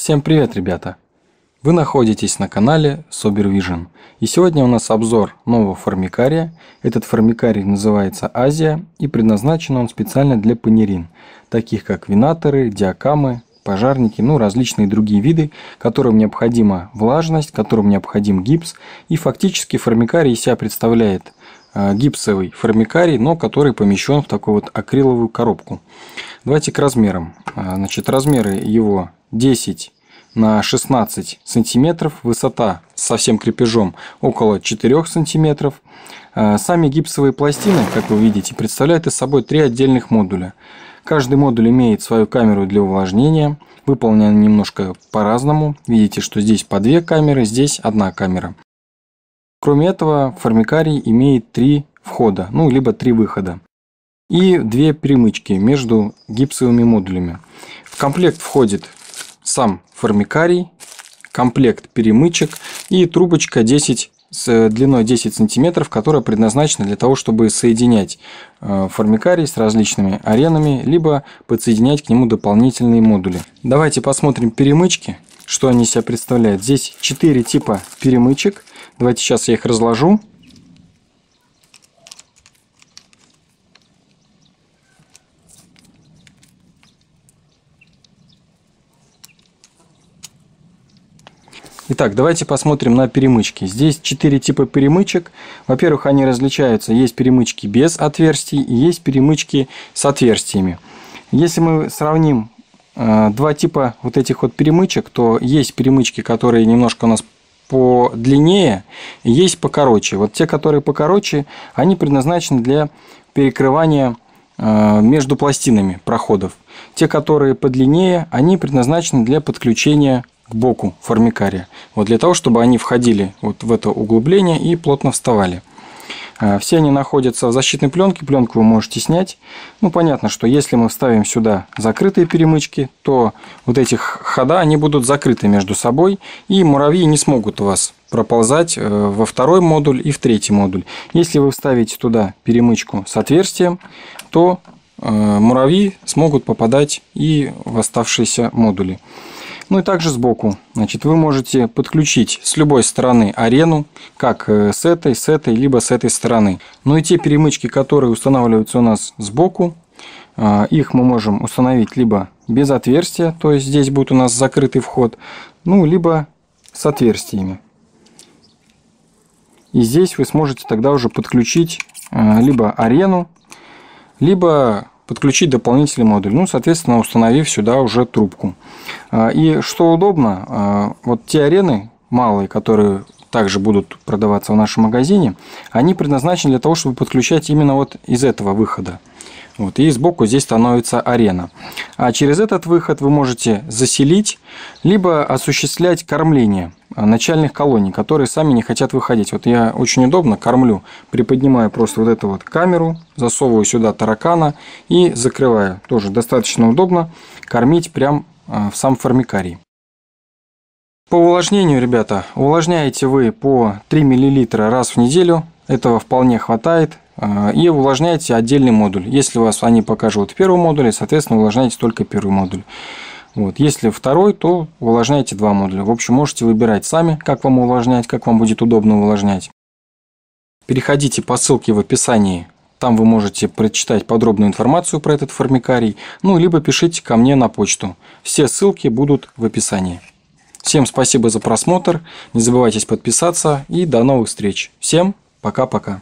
Всем привет, ребята! Вы находитесь на канале Sober И сегодня у нас обзор нового формикария. Этот формикарий называется Азия и предназначен он специально для панерин, таких как винаторы, диакамы, пожарники, ну различные другие виды, которым необходима влажность, которым необходим гипс. И фактически формикарий из себя представляет э, гипсовый формикарий, но который помещен в такую вот акриловую коробку. Давайте к размерам. Э, значит, размеры его 10 на 16 сантиметров, высота со всем крепежом около 4 сантиметров. Э, сами гипсовые пластины, как вы видите, представляют из собой три отдельных модуля. Каждый модуль имеет свою камеру для увлажнения, выполнена немножко по-разному. Видите, что здесь по две камеры, здесь одна камера. Кроме этого, формикарий имеет три входа, ну либо три выхода. И две перемычки между гипсовыми модулями. В комплект входит сам формикарий, комплект перемычек и трубочка 10 с э, длиной 10 сантиметров, которая предназначена для того, чтобы соединять э, формикарий с различными аренами, либо подсоединять к нему дополнительные модули. Давайте посмотрим перемычки, что они себя представляют. Здесь 4 типа перемычек. Давайте сейчас я их разложу. Итак, давайте посмотрим на перемычки. Здесь четыре типа перемычек. Во-первых, они различаются. Есть перемычки без отверстий и есть перемычки с отверстиями. Если мы сравним э, два типа вот этих вот перемычек, то есть перемычки, которые немножко у нас по длиннее, есть покороче. Вот те, которые покороче, они предназначены для перекрывания э, между пластинами проходов. Те, которые подлиннее, они предназначены для подключения к боку формикария. Вот для того, чтобы они входили вот в это углубление и плотно вставали. А, все они находятся в защитной пленке, пленку вы можете снять. Ну, понятно, что если мы вставим сюда закрытые перемычки, то вот этих хода, они будут закрыты между собой, и муравьи не смогут у вас проползать э, во второй модуль и в третий модуль. Если вы вставите туда перемычку с отверстием, то э, муравьи смогут попадать и в оставшиеся модули. Ну и также сбоку. Значит, вы можете подключить с любой стороны арену, как э, с этой, с этой, либо с этой стороны. Ну и те перемычки, которые устанавливаются у нас сбоку, э, их мы можем установить либо без отверстия, то есть здесь будет у нас закрытый вход, ну, либо с отверстиями. И здесь вы сможете тогда уже подключить э, либо арену, либо подключить дополнительный модуль, ну, соответственно, установив сюда уже трубку. А, и что удобно, а, вот те арены малые, которые также будут продаваться в нашем магазине, они предназначены для того, чтобы подключать именно вот из этого выхода. Вот, и сбоку здесь становится арена. А через этот выход вы можете заселить, либо осуществлять кормление а, начальных колоний, которые сами не хотят выходить. Вот я очень удобно кормлю, приподнимаю просто вот эту вот камеру, засовываю сюда таракана и закрываю. Тоже достаточно удобно кормить прямо а, в сам формикарий. По увлажнению, ребята, увлажняете вы по 3 мл раз в неделю. Этого вполне хватает. А, и увлажняете отдельный модуль. Если у вас они покажут в первом модуле, соответственно, увлажняете только первый модуль. Вот. Если второй, то увлажняете два модуля. В общем, можете выбирать сами, как вам увлажнять, как вам будет удобно увлажнять. Переходите по ссылке в описании. Там вы можете прочитать подробную информацию про этот формикарий. Ну, либо пишите ко мне на почту. Все ссылки будут в описании. Всем спасибо за просмотр. Не забывайте подписаться. И до новых встреч. Всем пока-пока.